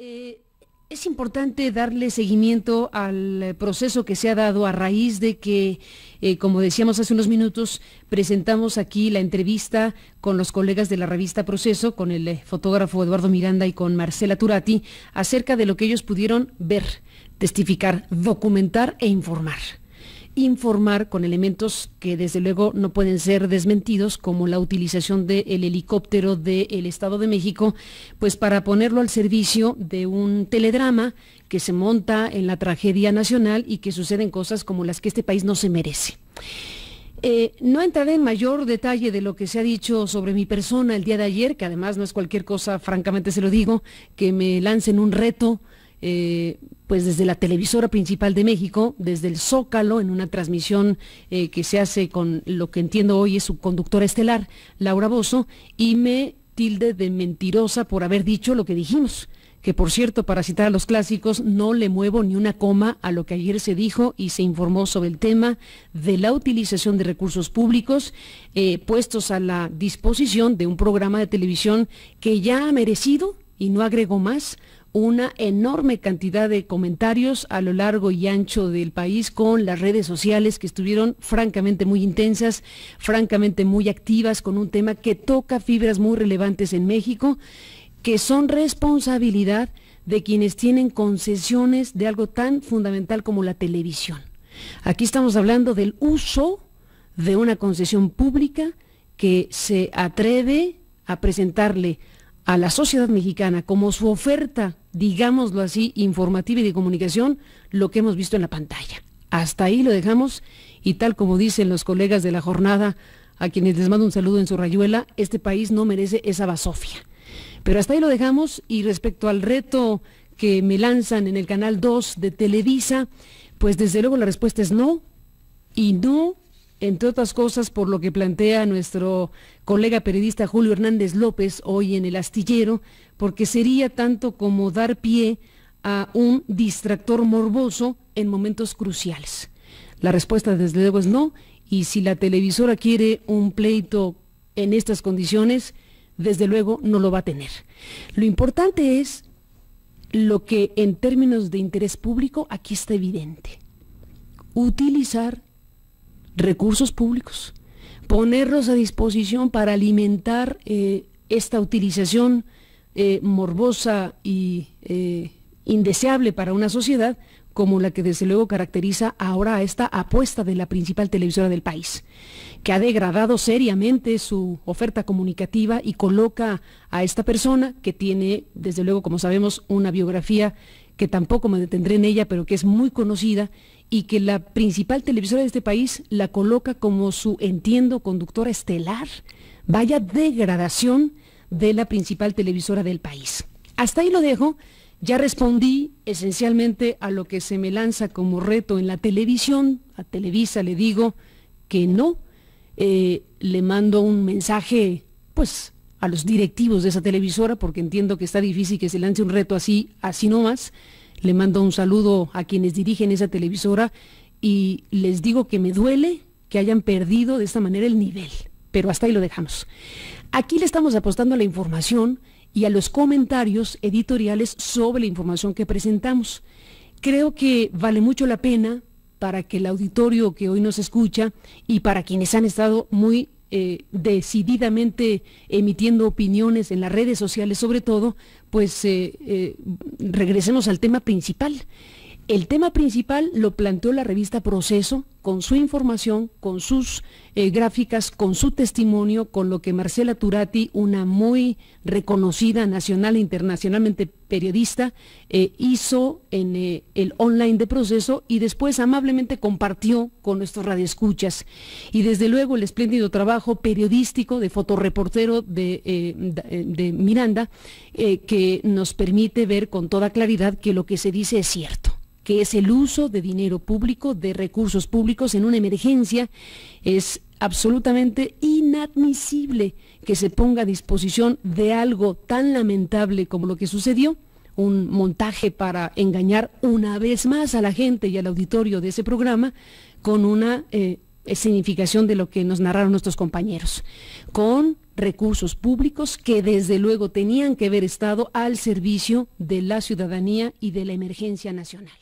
Eh, es importante darle seguimiento al eh, proceso que se ha dado a raíz de que, eh, como decíamos hace unos minutos, presentamos aquí la entrevista con los colegas de la revista Proceso, con el fotógrafo Eduardo Miranda y con Marcela Turati, acerca de lo que ellos pudieron ver, testificar, documentar e informar informar con elementos que desde luego no pueden ser desmentidos, como la utilización del helicóptero del Estado de México, pues para ponerlo al servicio de un teledrama que se monta en la tragedia nacional y que suceden cosas como las que este país no se merece. Eh, no entraré en mayor detalle de lo que se ha dicho sobre mi persona el día de ayer, que además no es cualquier cosa, francamente se lo digo, que me lancen un reto eh, pues desde la televisora principal de México, desde el Zócalo, en una transmisión eh, que se hace con lo que entiendo hoy es su conductora estelar, Laura Bozo, y me tilde de mentirosa por haber dicho lo que dijimos que por cierto, para citar a los clásicos, no le muevo ni una coma a lo que ayer se dijo y se informó sobre el tema de la utilización de recursos públicos eh, puestos a la disposición de un programa de televisión que ya ha merecido, y no agregó más, una enorme cantidad de comentarios a lo largo y ancho del país con las redes sociales que estuvieron francamente muy intensas, francamente muy activas con un tema que toca fibras muy relevantes en México, que son responsabilidad de quienes tienen concesiones de algo tan fundamental como la televisión. Aquí estamos hablando del uso de una concesión pública que se atreve a presentarle a la sociedad mexicana como su oferta, digámoslo así, informativa y de comunicación, lo que hemos visto en la pantalla. Hasta ahí lo dejamos y tal como dicen los colegas de la jornada, a quienes les mando un saludo en su rayuela, este país no merece esa basofia. Pero hasta ahí lo dejamos y respecto al reto que me lanzan en el canal 2 de Televisa, pues desde luego la respuesta es no y no entre otras cosas por lo que plantea nuestro colega periodista Julio Hernández López hoy en el astillero, porque sería tanto como dar pie a un distractor morboso en momentos cruciales. La respuesta desde luego es no, y si la televisora quiere un pleito en estas condiciones, desde luego no lo va a tener. Lo importante es lo que en términos de interés público aquí está evidente. Utilizar recursos públicos, ponerlos a disposición para alimentar eh, esta utilización eh, morbosa y eh, indeseable para una sociedad como la que desde luego caracteriza ahora a esta apuesta de la principal televisora del país, que ha degradado seriamente su oferta comunicativa y coloca a esta persona que tiene, desde luego, como sabemos, una biografía que tampoco me detendré en ella, pero que es muy conocida y que la principal televisora de este país la coloca como su, entiendo, conductora estelar. Vaya degradación de la principal televisora del país. Hasta ahí lo dejo. Ya respondí esencialmente a lo que se me lanza como reto en la televisión. A Televisa le digo que no. Eh, le mando un mensaje, pues, a los directivos de esa televisora, porque entiendo que está difícil que se lance un reto así, así nomás. Le mando un saludo a quienes dirigen esa televisora y les digo que me duele que hayan perdido de esta manera el nivel, pero hasta ahí lo dejamos. Aquí le estamos apostando a la información y a los comentarios editoriales sobre la información que presentamos. Creo que vale mucho la pena para que el auditorio que hoy nos escucha y para quienes han estado muy eh, decididamente emitiendo opiniones en las redes sociales sobre todo, pues eh, eh, regresemos al tema principal. El tema principal lo planteó la revista Proceso con su información, con sus eh, gráficas, con su testimonio, con lo que Marcela Turati, una muy reconocida nacional e internacionalmente periodista, eh, hizo en eh, el online de Proceso y después amablemente compartió con nuestros radioescuchas. Y desde luego el espléndido trabajo periodístico de fotoreportero de Miranda, que nos permite ver con toda claridad que lo que se dice es cierto que es el uso de dinero público, de recursos públicos en una emergencia. Es absolutamente inadmisible que se ponga a disposición de algo tan lamentable como lo que sucedió, un montaje para engañar una vez más a la gente y al auditorio de ese programa con una eh, significación de lo que nos narraron nuestros compañeros, con recursos públicos que desde luego tenían que haber estado al servicio de la ciudadanía y de la emergencia nacional.